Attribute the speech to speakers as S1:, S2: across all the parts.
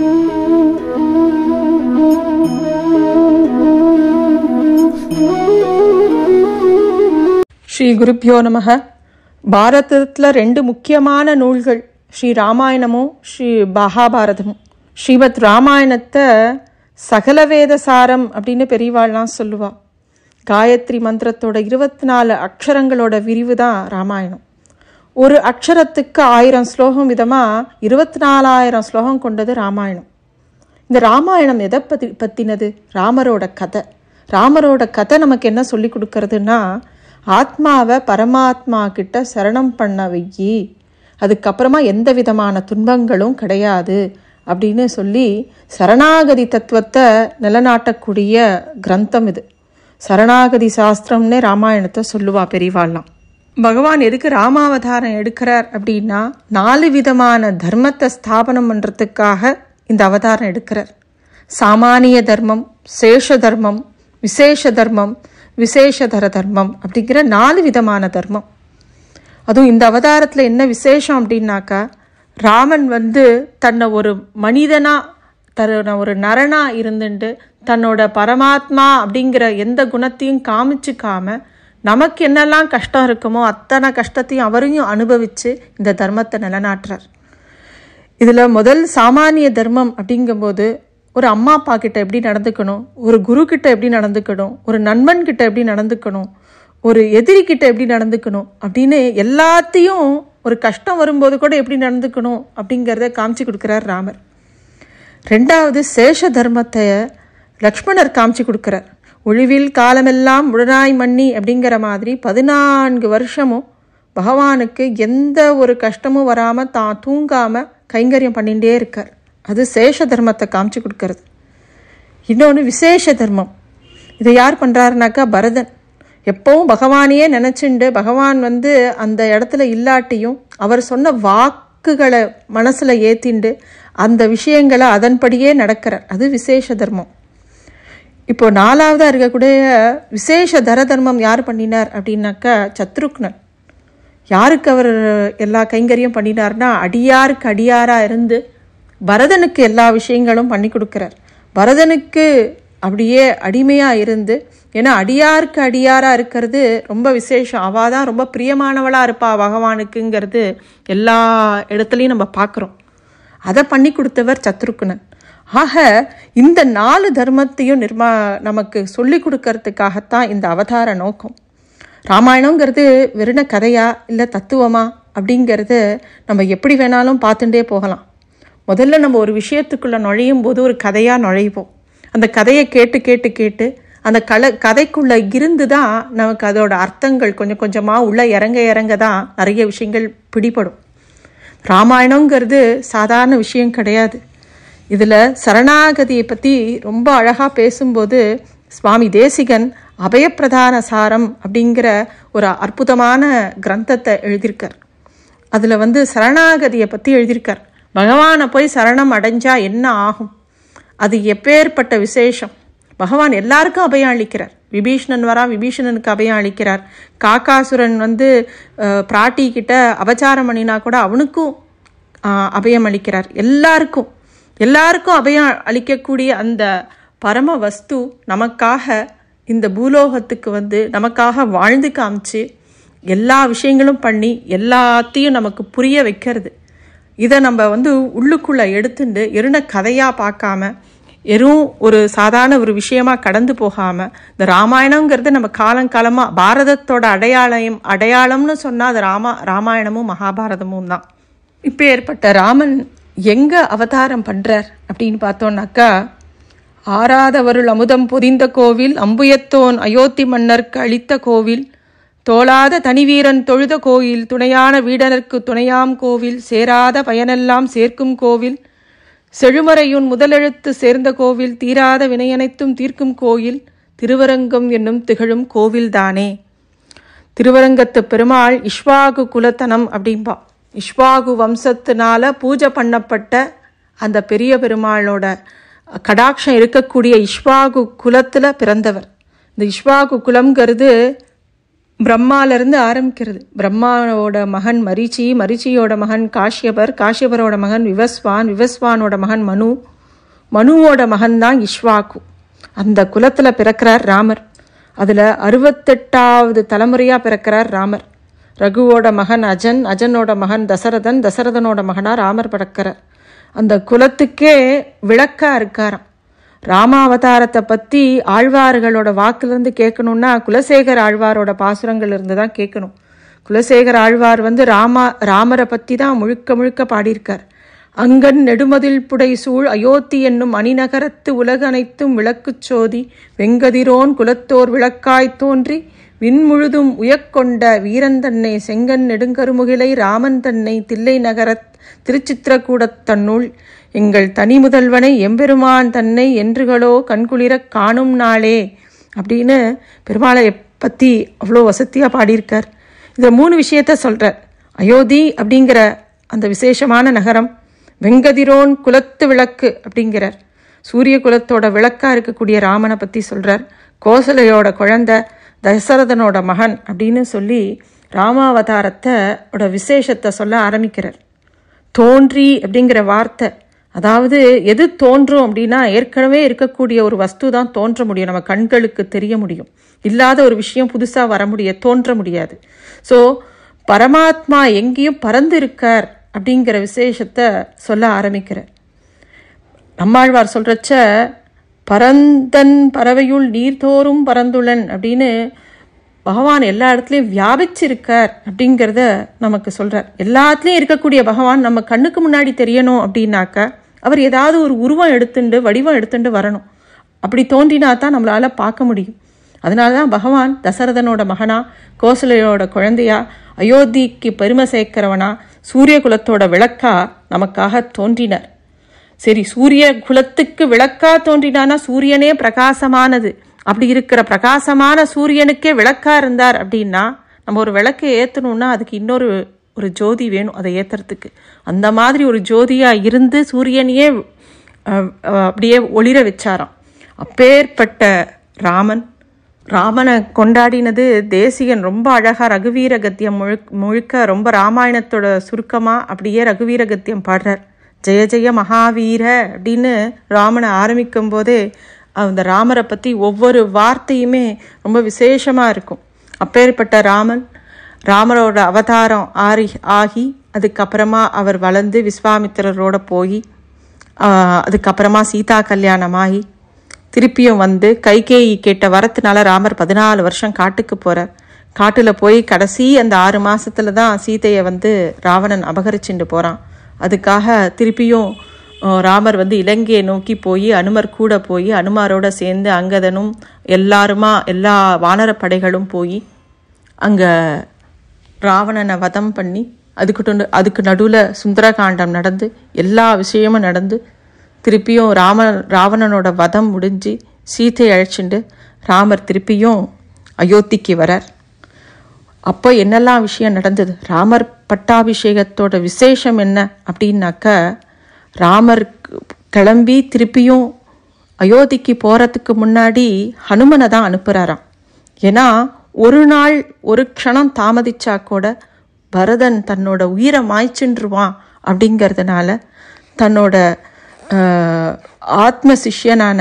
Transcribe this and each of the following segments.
S1: ஸ்ரீ குருப்பியோ நமக பாரதத்தில் ரெண்டு முக்கியமான நூல்கள் ஸ்ரீ ராமாயணமும் ஸ்ரீ மகாபாரதமும் ஸ்ரீமத் ராமாயணத்தை சகல சாரம் அப்படின்னு பெரியவாள்லாம் சொல்லுவாள் காயத்ரி மந்திரத்தோட இருபத்தி நாலு அக்ஷரங்களோட விரிவு தான் ராமாயணம் ஒரு அக்ஷரத்துக்கு ஆயிரம் ஸ்லோகம் விதமாக இருபத்தி நாலாயிரம் ஸ்லோகம் கொண்டது ராமாயணம் இந்த ராமாயணம் எதை பற்றி பற்றினது ராமரோட கதை ராமரோட கதை நமக்கு என்ன சொல்லி கொடுக்கறதுன்னா ஆத்மாவை பரமாத்மா கிட்ட சரணம் பண்ண வையி அதுக்கப்புறமா எந்த விதமான துன்பங்களும் கிடையாது அப்படின்னு சொல்லி சரணாகதி தத்துவத்தை நிலநாட்டக்கூடிய கிரந்தம் இது சரணாகதி சாஸ்திரம்னே ராமாயணத்தை சொல்லுவா பெரியவாள்லாம் பகவான் எதுக்கு ராமாவதாரம் எடுக்கிறார் அப்படின்னா நாலு விதமான தர்மத்தை ஸ்தாபனம் பண்ணுறதுக்காக இந்த அவதாரம் எடுக்கிறார் சாமானிய தர்மம் சேஷ தர்மம் விசேஷ தர்மம் விசேஷதர தர்மம் அப்படிங்கிற நாலு விதமான தர்மம் அதுவும் இந்த அவதாரத்தில் என்ன விசேஷம் அப்படின்னாக்கா ராமன் வந்து தன்னை ஒரு மனிதனாக தன்னை ஒரு நரனாக இருந்துட்டு தன்னோட பரமாத்மா அப்படிங்கிற எந்த குணத்தையும் காமிச்சிக்காமல் நமக்கு என்னெல்லாம் கஷ்டம் இருக்குமோ அத்தனை கஷ்டத்தையும் அவரையும் அனுபவித்து இந்த தர்மத்தை நிலநாட்டுறார் இதில் முதல் சாமானிய தர்மம் அப்படிங்கும்போது ஒரு அம்மா அப்பா கிட்ட எப்படி நடந்துக்கணும் ஒரு குரு கிட்ட எப்படி நடந்துக்கணும் ஒரு நண்பன் கிட்ட எப்படி நடந்துக்கணும் ஒரு எதிரி கிட்ட எப்படி நடந்துக்கணும் அப்படின்னு எல்லாத்தையும் ஒரு கஷ்டம் வரும்போது கூட எப்படி நடந்துக்கணும் அப்படிங்கிறத காமிச்சு கொடுக்குறார் ராமர் ரெண்டாவது சேஷ தர்மத்தை லக்ஷ்மணர் காமிச்சு கொடுக்குறார் ஒழிவில் காலமெல்லாம் உடனாய் மண்ணி அப்படிங்கிற மாதிரி பதினான்கு வருஷமும் பகவானுக்கு எந்த ஒரு கஷ்டமும் வராமல் தான் தூங்காமல் கைங்கரியம் பண்ணிகிட்டே இருக்கார் அது சேஷ தர்மத்தை காமிச்சு கொடுக்கறது இன்னொன்று விசேஷ தர்மம் இதை யார் பண்ணுறாருனாக்கா பரதன் எப்பவும் பகவானையே நினச்சிண்டு பகவான் வந்து அந்த இடத்துல இல்லாட்டியும் அவர் சொன்ன வாக்குகளை மனசில் ஏற்றிண்டு அந்த விஷயங்களை அதன்படியே நடக்கிறார் அது விசேஷ தர்மம் இப்போ நாலாவதாக இருக்கக்கூடிய விசேஷ தர தர்மம் யார் பண்ணினார் அப்படின்னாக்கா சத்ருக்னன் யாருக்கு அவர் எல்லா கைங்கரியும் பண்ணினார்னா அடியாருக்கு அடியாராக இருந்து பரதனுக்கு எல்லா விஷயங்களும் பண்ணி கொடுக்குறார் பரதனுக்கு அப்படியே அடிமையாக இருந்து ஏன்னா அடியாருக்கு அடியாராக இருக்கிறது ரொம்ப விசேஷம் அவள் தான் ரொம்ப பிரியமானவளாக இருப்பா பகவானுக்குங்கிறது எல்லா இடத்துலையும் நம்ம பார்க்குறோம் அதை பண்ணி கொடுத்தவர் சத்ருக்குனன் ஆக இந்த நாலு தர்மத்தையும் நிர்மா நமக்கு சொல்லி கொடுக்கறதுக்காகத்தான் இந்த அவதார நோக்கம் ராமாயணங்கிறது வெறும் கதையா இல்லை தத்துவமா அப்படிங்கிறத நம்ம எப்படி வேணாலும் பார்த்துட்டே போகலாம் முதல்ல நம்ம ஒரு விஷயத்துக்குள்ளே நுழையும் போது ஒரு கதையாக நுழைவோம் அந்த கதையை கேட்டு கேட்டு கேட்டு அந்த கலை கதைக்குள்ளே இருந்து தான் நமக்கு அதோட அர்த்தங்கள் கொஞ்சம் கொஞ்சமாக உள்ளே இறங்க இறங்க தான் நிறைய விஷயங்கள் பிடிபடும் ராமாயணங்கிறது சாதாரண விஷயம் கிடையாது இதில் சரணாகதியை பற்றி ரொம்ப அழகாக பேசும்போது சுவாமி தேசிகன் அபயப்பிரதான சாரம் அப்படிங்கிற ஒரு அற்புதமான கிரந்தத்தை எழுதியிருக்கார் அதில் வந்து சரணாகதியை பற்றி எழுதியிருக்கார் பகவானை போய் சரணம் அடைஞ்சால் என்ன ஆகும் அது எப்பேற்பட்ட விசேஷம் பகவான் எல்லாருக்கும் அபயம் அளிக்கிறார் விபீஷணன் வரா விபீஷணனுக்கு அபயம் அளிக்கிறார் காக்காசுரன் வந்து பிராட்டி கிட்ட அபச்சாரம் பண்ணினா கூட அவனுக்கும் அபயம் அளிக்கிறார் எல்லாருக்கும் எல்லாருக்கும் அபயம் அளிக்கக்கூடிய அந்த பரம வஸ்து நமக்காக இந்த பூலோகத்துக்கு வந்து நமக்காக வாழ்ந்து காமிச்சு எல்லா விஷயங்களும் பண்ணி எல்லாத்தையும் நமக்கு புரிய வைக்கிறது இதை நம்ம வந்து உள்ளுக்குள்ளே எடுத்துட்டு எருன கதையாக பார்க்காம எறும் ஒரு சாதாரண ஒரு விஷயமாக கடந்து போகாமல் இந்த ராமாயணங்கிறது நம்ம காலங்காலமாக பாரதத்தோட அடையாளம் அடையாளம்னு சொன்னால் அது ராமா ராமாயணமும் மகாபாரதமும் தான் இப்போ ஏற்பட்ட ராமன் எங்கே அவதாரம் பண்ணுறார் அப்படின்னு பார்த்தோன்னாக்கா ஆறாதவருள் அமுதம் பொதிந்த கோவில் அம்புயத்தோன் அயோத்தி மன்னர்க்கு அளித்த கோவில் தோளாத தனிவீரன் தொழுத கோயில் துணையான வீடனர்க்கு துணையாம் கோவில் சேராத பயனெல்லாம் சேர்க்கும் கோவில் செழுமறையுன் முதலெழுத்து சேர்ந்த கோவில் தீராத வினையனைத்தும் தீர்க்கும் கோயில் திருவரங்கம் என்னும் திகழும் கோவில்தானே திருவரங்கத்து பெருமாள் இஷ்வாகு குலத்தனம் அப்படிம்பா இஷ்வாகு வம்சத்தினால பூஜை பண்ணப்பட்ட அந்த பெரிய பெருமாளோட கடாட்சம் இருக்கக்கூடிய இஷ்வாகு குலத்தில் பிறந்தவர் இந்த இஷ்வாகு குலம்ங்கிறது பிரம்மாலேருந்து ஆரம்பிக்கிறது பிரம்மாவோட மகன் மரிச்சி மரிச்சியோட மகன் காஷ்யபர் காஷ்யபரோட மகன் விவஸ்வான் விவஸ்வானோட மகன் மனு மனுவோட மகன் தான் இஷ்வாக்கு அந்த குலத்தில் பிறக்கிறார் ராமர் அதில் அறுபத்தெட்டாவது தலைமுறையாக பிறக்கிறார் ராமர் ரகுவோட மகன் அஜன் அஜனோட மகன் தசரதன் தசரதனோட மகனாக ராமர் படக்கிறார் அந்த குலத்துக்கே விளக்கா இருக்காராம் ராமாவதாரத்தை பற்றி ஆழ்வார்களோட வாக்குலேருந்து கேட்கணும்னா குலசேகர் ஆழ்வாரோட பாசுரங்கள்லேருந்து தான் கேட்கணும் குலசேகர் ஆழ்வார் வந்து ராமா ராமரை பற்றி தான் முழுக்க முழுக்க பாடியிருக்கார் அங்கன் நெடுமதில் புடை சூழ் அயோத்தி என்னும் அணிநகரத்து உலக அனைத்தும் விளக்குச் சோதி வெங்கதிரோன் குலத்தோர் விளக்காய் தோன்றி விண்முழுதும் உயக்கொண்ட வீரந்தன்னை செங்கன் நெடுங்கருமுகிலை ராமன் தன்னை தில்லை நகரத் திருச்சித்திரக்கூடத் தன்னுள் எங்கள் தனி முதல்வனை எம்பெருமான் தன்னை என்றுகளோ கண்குளிரக் காணும் நாளே அப்படின்னு பெருமாளை பற்றி அவ்வளோ வசதியாக பாடியிருக்கார் இந்த மூணு விஷயத்த சொல்கிறார் அயோத்தி அப்படிங்கிற அந்த விசேஷமான நகரம் வெங்கதிரோன் குலத்து விளக்கு அப்படிங்கிறார் சூரிய குலத்தோட விளக்காக இருக்கக்கூடிய ராமனை பற்றி சொல்கிறார் கோசலையோட குழந்தை தசரதனோட மகன் அப்படின்னு சொல்லி ராமாவதாரத்தை விசேஷத்தை சொல்ல ஆரம்பிக்கிறார் தோன்றி அப்படிங்கிற வார்த்தை அதாவது எது தோன்றும் அப்படின்னா ஏற்கனவே இருக்கக்கூடிய ஒரு வஸ்து தான் தோன்ற முடியும் நம்ம கண்களுக்கு தெரிய முடியும் இல்லாத ஒரு விஷயம் புதுசாக வர முடிய தோன்ற முடியாது ஸோ பரமாத்மா எங்கேயும் பறந்து இருக்கார் அப்படிங்கிற விசேஷத்தை சொல்ல ஆரம்பிக்கிறார் நம்மாழ்வார் சொல்கிறச்ச பரந்தன் பறவையுள் நீர்தோறும் பரந்துளன் அப்படின்னு பகவான் எல்லா இடத்துலையும் வியாபிச்சிருக்கார் அப்படிங்கிறத நமக்கு சொல்கிறார் எல்லாத்துலேயும் இருக்கக்கூடிய பகவான் நம்ம கண்ணுக்கு முன்னாடி தெரியணும் அப்படின்னாக்க அவர் ஏதாவது ஒரு உருவம் எடுத்துண்டு வடிவம் எடுத்துட்டு வரணும் அப்படி தோன்றினா தான் நம்மளால் பார்க்க முடியும் அதனால தான் பகவான் தசரதனோட மகனா கோசலையோட குழந்தையா அயோத்திக்கு பெருமை சேர்க்கிறவனா சூரிய குலத்தோட விளக்கா நமக்காக தோன்றினர் சரி சூரிய குலத்துக்கு விளக்கா தோன்றினானா சூரியனே பிரகாசமானது அப்படி இருக்கிற பிரகாசமான சூரியனுக்கே விளக்கா இருந்தார் அப்படின்னா நம்ம ஒரு விளக்கை ஏற்றணும்னா அதுக்கு இன்னொரு ஒரு ஜோதி வேணும் அதை ஏற்றுறதுக்கு அந்த மாதிரி ஒரு ஜோதியாக இருந்து சூரியனையே அப்படியே ஒளிர வச்சாராம் அப்பேற்பட்ட ராமன் ராமனை கொண்டாடினது தேசிகன் ரொம்ப அழகாக ரகுவீர கத்தியம் முழு முழுக்க ரொம்ப ராமாயணத்தோட சுருக்கமாக அப்படியே ரகுவீர கத்தியம் பாடுறார் ஜெய ஜெய மகாவீர அப்படின்னு ராமனை ஆரம்பிக்கும் போதே அந்த ராமரை பற்றி ஒவ்வொரு வார்த்தையுமே ரொம்ப விசேஷமாக இருக்கும் அப்பேற்பட்ட ராமன் ராமரோட அவதாரம் ஆறி ஆகி அதுக்கப்புறமா அவர் வளர்ந்து விஸ்வாமித்திரரோட போய் அதுக்கப்புறமா சீதா கல்யாணமாகி திருப்பியும் வந்து கைகேயி கேட்ட வரத்துனால ராமர் பதினாலு வருஷம் காட்டுக்கு போகிறார் காட்டில் போய் கடைசி அந்த ஆறு மாதத்தில் தான் சீதையை வந்து ராவணன் அபகரிச்சுட்டு போகிறான் அதுக்காக திருப்பியும் ராமர் வந்து இலங்கையை நோக்கி போய் அனுமர் கூட போய் அனுமாரோட சேர்ந்து அங்கதனும் எல்லாருமா எல்லா வானரப்படைகளும் போய் அங்கே ராவணனை வதம் பண்ணி அதுக்கிட்ட அதுக்கு நடுவில் சுந்தரகாண்டம் நடந்து எல்லா விஷயமும் நடந்து திருப்பியும் ராம ராவணனோட வதம் முடிஞ்சு சீத்தை அழைச்சிண்டு ராமர் திருப்பியும் அயோத்திக்கு வரார் அப்போ என்னெல்லாம் விஷயம் நடந்தது ராமர் பட்டாபிஷேகத்தோட விசேஷம் என்ன அப்படின்னாக்க ராமர் கிளம்பி திருப்பியும் அயோத்திக்கு போகிறதுக்கு முன்னாடி ஹனுமனை தான் அனுப்புகிறாராம் ஏன்னா ஒரு நாள் ஒரு க்ஷணம் தாமதிச்சா கூட பரதன் தன்னோட உயிரை மாய்ச்சின்றுவான் அப்படிங்கிறதுனால தன்னோட ஆத்ம சிஷ்யனான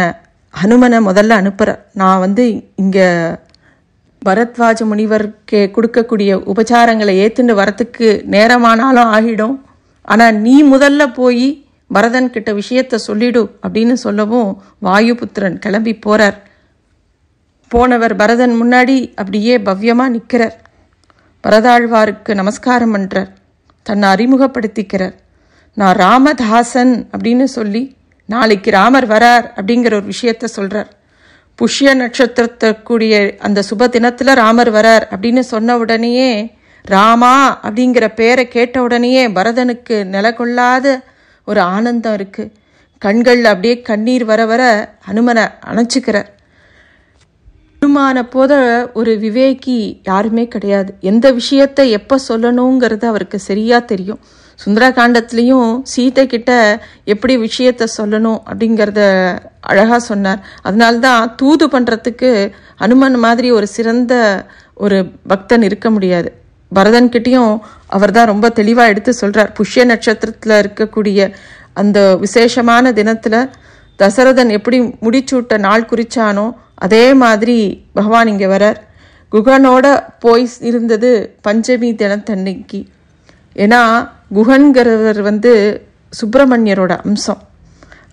S1: ஹனுமனை முதல்ல அனுப்புகிற நான் வந்து இங்கே பரத்வாஜ முனிவருக்கு கொடுக்கக்கூடிய உபச்சாரங்களை ஏற்றுன்னு வரத்துக்கு நேரமானாலும் ஆகிடும் ஆனால் நீ முதல்ல போய் பரதன் கிட்ட விஷயத்த சொல்லிடு அப்படின்னு சொல்லவும் வாயுபுத்திரன் கிளம்பி போறார் போனவர் பரதன் முன்னாடி அப்படியே பவ்யமாக நிற்கிறார் பரதாழ்வாருக்கு நமஸ்காரம் பண்ணுறார் தன்னை அறிமுகப்படுத்திக்கிறார் நான் ராமதாசன் அப்படின்னு சொல்லி நாளைக்கு ராமர் வரார் அப்படிங்கிற ஒரு விஷயத்த சொல்கிறார் புஷ்ய நட்சத்திரத்திற்குரிய அந்த சுப தினத்தில் ராமர் வரார் அப்படின்னு சொன்ன உடனேயே ராமா அப்படிங்கிற பேரை கேட்ட உடனேயே பரதனுக்கு நில கொள்ளாத ஒரு ஆனந்தம் இருக்குது கண்களில் அப்படியே கண்ணீர் வர வர ஹனுமனை அணைச்சிக்கிறார் அனுமான போத ஒரு விவேகி யாருமே கிடையாது எந்த விஷயத்தை எப்போ சொல்லணுங்கிறது அவருக்கு சரியாக தெரியும் சுந்தரகாண்டத்துலேயும் சீத்தை கிட்ட எப்படி விஷயத்த சொல்லணும் அப்படிங்கிறத அழகாக சொன்னார் அதனால்தான் தூது பண்ணுறதுக்கு அனுமன் மாதிரி ஒரு சிறந்த ஒரு பக்தன் இருக்க முடியாது பரதன்கிட்டையும் அவர் தான் ரொம்ப தெளிவாக எடுத்து சொல்கிறார் புஷ்ய நட்சத்திரத்தில் இருக்கக்கூடிய அந்த விசேஷமான தினத்தில் தசரதன் எப்படி முடிச்சூட்ட நாள் குறிச்சானோ அதே மாதிரி பகவான் இங்கே வரார் குகனோட போய் இருந்தது பஞ்சமி தினத்தன்னைக்கு ஏன்னா குஹன்கிறவர் வந்து சுப்பிரமணியரோட அம்சம்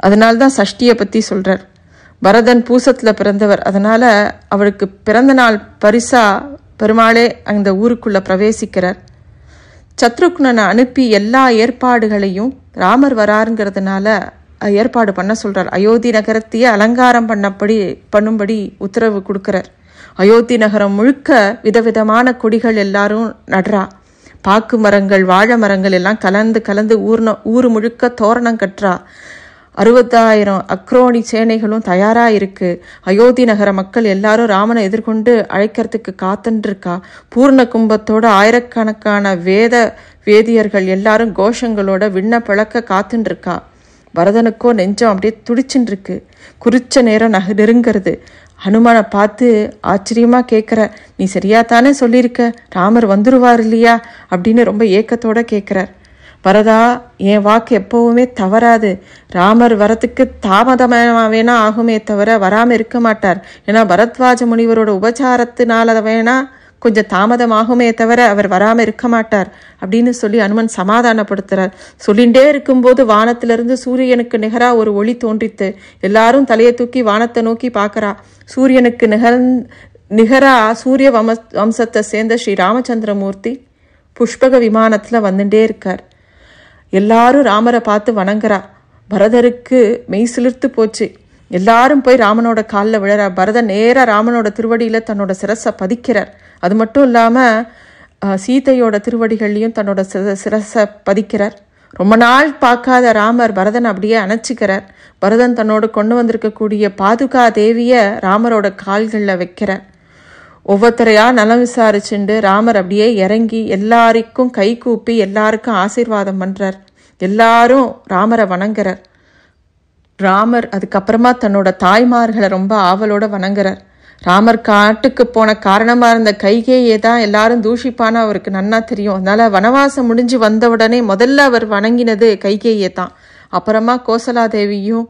S1: அதனால தான் சஷ்டியை பற்றி சொல்கிறார் பரதன் பூசத்தில் பிறந்தவர் அதனால் அவருக்கு பிறந்த நாள் பரிசாக பெருமாளே அந்த ஊருக்குள்ளே பிரவேசிக்கிறார் சத்ருக்னனை அனுப்பி எல்லா ஏற்பாடுகளையும் ராமர் வராருங்கிறதுனால ஏற்பாடு பண்ண சொல்கிறார் அயோத்தி நகரத்தையே அலங்காரம் பண்ணப்படி பண்ணும்படி உத்தரவு கொடுக்குறார் அயோத்தி நகரம் முழுக்க விதவிதமான கொடிகள் எல்லாரும் நடுறா பாக்கு மரங்கள் வாழை மரங்கள் எல்லாம் கலந்து கலந்து ஊர்ண ஊர் முழுக்க தோரணம் கற்றா அறுபதாயிரம் அக்ரோணி சேனைகளும் தயாராக இருக்கு அயோத்தி நகர மக்கள் எல்லாரும் ராமனை எதிர்கொண்டு அழைக்கிறதுக்கு காத்துருக்கா பூர்ண கும்பத்தோட ஆயிரக்கணக்கான வேத வேதியர்கள் எல்லாரும் கோஷங்களோட விண்ண பழக்க காத்துருக்கா வரதனுக்கோ நெஞ்சம் அப்படியே துடிச்சுட்டு இருக்கு குறிச்ச நேரம் நக நெருங்கிறது ஹனுமானை பார்த்து ஆச்சரியமாக கேட்குற நீ சரியாக தானே சொல்லியிருக்க ராமர் வந்துருவார் இல்லையா அப்படின்னு ரொம்ப ஏக்கத்தோட கேட்குறார் வரதா என் வாக்கு எப்போவுமே தவறாது ராமர் வரத்துக்கு தாமதமாக வேணா ஆகுமே தவிர வராமல் இருக்க மாட்டார் ஏன்னா பரத்வாஜ முனிவரோட உபச்சாரத்தினால வேணா கொஞ்சம் தாமதமாகுமே தவிர அவர் வராமல் இருக்க மாட்டார் அப்படின்னு சொல்லி அனுமன் சமாதானப்படுத்துகிறார் சொல்லிகிட்டே இருக்கும்போது வானத்திலிருந்து சூரியனுக்கு நிகராக ஒரு ஒளி தோன்றித்து எல்லாரும் தலையை தூக்கி வானத்தை நோக்கி பார்க்குறா சூரியனுக்கு நிகர் நிகரா சூரிய வம வம்சத்தை சேர்ந்த ஸ்ரீ ராமச்சந்திரமூர்த்தி புஷ்பக விமானத்தில் வந்துட்டே இருக்கார் எல்லாரும் ராமரை பார்த்து வணங்குறா பரதருக்கு மெய் சிலிர்த்து போச்சு எல்லாரும் போய் ராமனோட காலில் விழறார் பரதன் நேராக ராமனோட திருவடியில் தன்னோட சிரசை பதிக்கிறார் அது மட்டும் இல்லாமல் சீதையோட திருவடிகள்லையும் தன்னோட சிரசை பதிக்கிறார் ரொம்ப நாள் பார்க்காத ராமர் பரதன் அப்படியே அணைச்சிக்கிறார் பரதன் தன்னோடு கொண்டு வந்திருக்கக்கூடிய பாதுகா தேவியை ராமரோட கால்களில் வைக்கிறார் ஒவ்வொருத்தரையாக நலம் விசாரிச்சுண்டு ராமர் அப்படியே இறங்கி எல்லாருக்கும் கை கூப்பி எல்லாருக்கும் ஆசீர்வாதம் பண்ணுறார் எல்லாரும் ராமரை வணங்குறார் ராமர் அதுக்கப்புறமா தன்னோட தாய்மார்களை ரொம்ப ஆவலோட வணங்குறார் ராமர் காட்டுக்கு போன காரணமாக இருந்த கைகேயை தான் எல்லாரும் தூஷிப்பான அவருக்கு நன்னா தெரியும் அதனால் வனவாசம் முடிஞ்சு வந்தவுடனே முதல்ல அவர் வணங்கினது கைகேயை தான் அப்புறமா கோசலாதேவியும்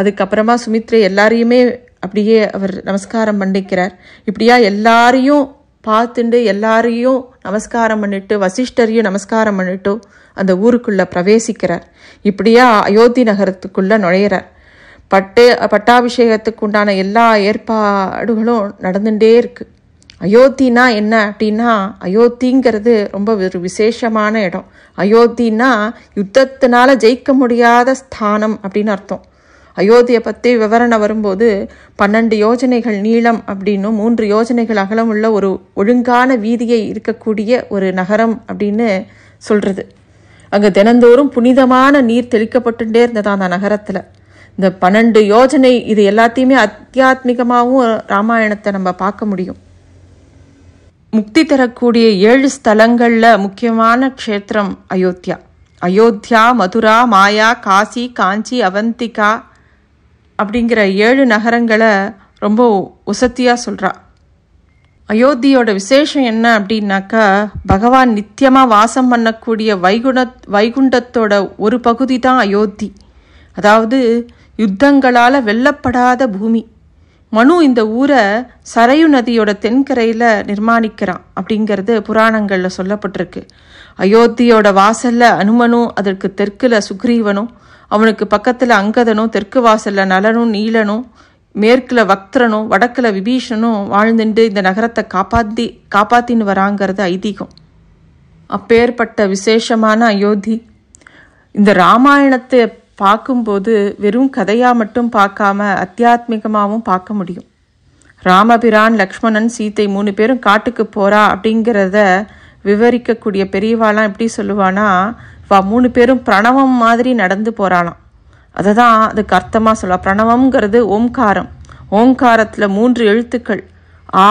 S1: அதுக்கப்புறமா சுமித்ரே எல்லாரையுமே அப்படியே அவர் நமஸ்காரம் பண்ணிக்கிறார் இப்படியா எல்லாரையும் பார்த்துண்டு எல்லாரையும் நமஸ்காரம் பண்ணிட்டு வசிஷ்டரையும் நமஸ்காரம் பண்ணிட்டு அந்த ஊருக்குள்ளே பிரவேசிக்கிறார் இப்படியா அயோத்தி நகரத்துக்குள்ளே நுழையிறார் பட்டு பட்டாபிஷேகத்துக்கு உண்டான எல்லா ஏற்பாடுகளும் நடந்துகிட்டே இருக்குது அயோத்தினா என்ன அப்படின்னா அயோத்திங்கிறது ரொம்ப ஒரு விசேஷமான இடம் அயோத்தினா யுத்தத்தினால ஜெயிக்க முடியாத ஸ்தானம் அப்படின்னு அர்த்தம் அயோத்தியை பற்றி விவரணை வரும்போது பன்னெண்டு யோஜனைகள் நீளம் அப்படின்னும் மூன்று யோஜனைகள் அகலம் உள்ள ஒரு ஒழுங்கான வீதியை இருக்கக்கூடிய ஒரு நகரம் அப்படின்னு சொல்கிறது அங்கே தினந்தோறும் புனிதமான நீர் தெளிக்கப்பட்டுட்டே இருந்தது அந்த நகரத்தில் இந்த பன்னெண்டு யோஜனை இது எல்லாத்தையுமே அத்தியாத்மிகமாகவும் ராமாயணத்தை நம்ம பார்க்க முடியும் முக்தி தரக்கூடிய ஏழு ஸ்தலங்களில் முக்கியமான க்ஷேத்திரம் அயோத்தியா அயோத்தியா மதுரா மாயா காசி காஞ்சி அவந்திகா அப்படிங்கிற ஏழு நகரங்களை ரொம்ப உசத்தியாக சொல்கிறா அயோத்தியோட விசேஷம் என்ன அப்படின்னாக்கா பகவான் நித்தியமாக வாசம் பண்ணக்கூடிய வைகுண வைகுண்டத்தோட ஒரு பகுதி தான் அயோத்தி அதாவது யுத்தங்களால் வெல்லப்படாத பூமி மனு இந்த ஊரை சரையு நதியோட தென்கரையில் நிர்மாணிக்கிறான் அப்படிங்கிறது புராணங்களில் சொல்லப்பட்டிருக்கு அயோத்தியோட வாசலில் அனுமனும் அதற்கு தெற்கில் சுக்ரீவனும் அவனுக்கு பக்கத்தில் அங்கதனும் தெற்கு வாசலில் நலனும் நீலனும் மேற்கில் வக்திரனும் வடக்கில் விபீஷனும் வாழ்ந்துட்டு இந்த நகரத்தை காப்பாற்றி காப்பாத்தின்னு வராங்கிறது ஐதீகம் அப்பேற்பட்ட விசேஷமான அயோத்தி இந்த ராமாயணத்தை பார்க்கும்போது வெறும் கதையாக மட்டும் பார்க்காம அத்தியாத்மிகமாகவும் பார்க்க முடியும் ராமபிரான் லக்ஷ்மணன் சீத்தை மூணு பேரும் காட்டுக்கு போகிறா அப்படிங்கிறத விவரிக்கக்கூடிய பெரியவாளாம் எப்படி சொல்லுவானா வா மூணு பேரும் பிரணவம் மாதிரி நடந்து போகிறாளாம் அதை தான் அதுக்கு அர்த்தமாக சொல்லலாம் பிரணவம்ங்கிறது ஓம்காரம் ஓம்காரத்தில் மூன்று எழுத்துக்கள் ஆ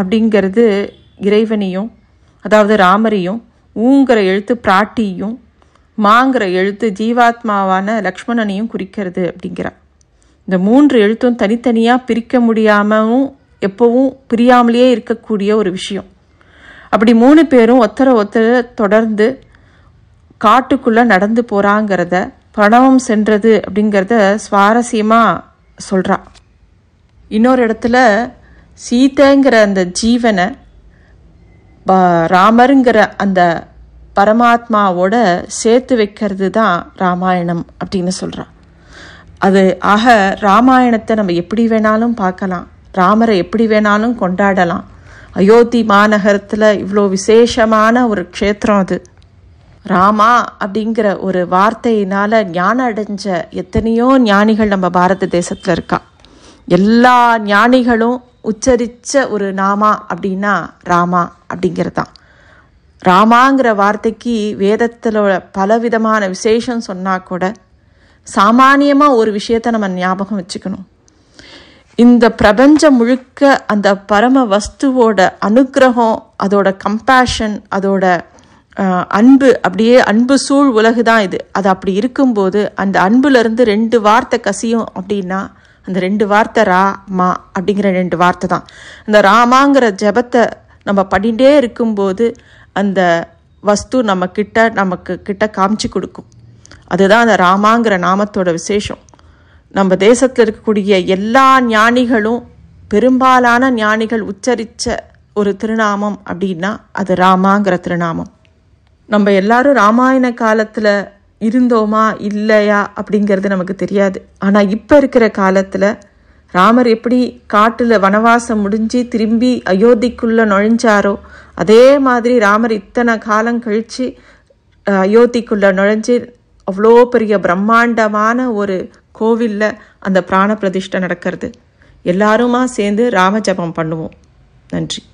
S1: அப்படிங்கிறது இறைவனையும் அதாவது ராமரையும் ஊங்கிற எழுத்து பிராட்டியும் மாங்கிற எழுத்து ஜீவாத்மாவான லக்ஷ்மணனையும் குறிக்கிறது அப்படிங்கிறார் இந்த மூன்று எழுத்தும் தனித்தனியாக பிரிக்க முடியாமவும் எப்போவும் பிரியாமலேயே இருக்கக்கூடிய ஒரு விஷயம் அப்படி மூணு பேரும் ஒத்தரை ஒத்தரை தொடர்ந்து காட்டுக்குள்ளே நடந்து போகிறாங்கிறத பணவம் சென்றது அப்படிங்கிறத சுவாரஸ்யமாக சொல்கிறா இன்னொரு இடத்துல சீதைங்கிற அந்த ஜீவனை ராமருங்கிற அந்த பரமாத்மாவோட சேர்த்து வைக்கிறது தான் ராமாயணம் அப்படின்னு சொல்கிறான் அது ஆக ராமாயணத்தை நம்ம எப்படி வேணாலும் பார்க்கலாம் ராமரை எப்படி வேணாலும் கொண்டாடலாம் அயோத்தி மாநகரத்தில் இவ்வளோ விசேஷமான ஒரு க்ஷேத்திரம் அது ராமா அப்படிங்கிற ஒரு வார்த்தையினால் ஞானம் அடைஞ்ச எத்தனையோ ஞானிகள் நம்ம பாரத தேசத்தில் இருக்கா எல்லா ஞானிகளும் உச்சரித்த ஒரு நாமா அப்படின்னா ராமா அப்படிங்கிறது தான் ராமாங்கிற வார்த்தைக்கு வேதத்தில் பலவிதமான விசேஷம் சொன்னால் கூட சாமானியமாக ஒரு விஷயத்தை நம்ம ஞாபகம் வச்சுக்கணும் இந்த பிரபஞ்சம் முழுக்க அந்த பரம வஸ்துவோட அனுகிரகம் அதோட கம்பேஷன் அதோட அன்பு அப்படியே அன்பு சூழ் உலகு தான் இது அது அப்படி இருக்கும்போது அந்த அன்புலேருந்து ரெண்டு வார்த்தை கசியும் அப்படின்னா அந்த ரெண்டு வார்த்தை ரா மா அப்படிங்கிற ரெண்டு வார்த்தை தான் இந்த ராமாங்கிற ஜபத்தை நம்ம பண்ணிகிட்டே இருக்கும்போது அந்த வஸ்து நம்ம கிட்ட நமக்கு கிட்ட காமிச்சு கொடுக்கும் அதுதான் அந்த ராமாங்கிற நாமத்தோட விசேஷம் நம்ம தேசத்தில் இருக்கக்கூடிய எல்லா ஞானிகளும் பெரும்பாலான ஞானிகள் உச்சரித்த ஒரு திருநாமம் அப்படின்னா அது ராமாங்கிற திருநாமம் நம்ம எல்லாரும் ராமாயண காலத்தில் இருந்தோமா இல்லையா அப்படிங்கிறது நமக்கு தெரியாது ஆனால் இப்போ இருக்கிற காலத்தில் ராமர் எப்படி காட்டில் வனவாசம் முடிஞ்சு திரும்பி அயோத்திக்குள்ளே நுழைஞ்சாரோ அதே மாதிரி ராமர் இத்தனை காலம் கழித்து அயோத்திக்குள்ளே நுழைஞ்சு அவ்வளோ பெரிய பிரம்மாண்டமான ஒரு கோவிலில் அந்த பிராண பிரதிஷ்டை நடக்கிறது எல்லாருமா சேர்ந்து ராமஜபம் பண்ணுவோம் நன்றி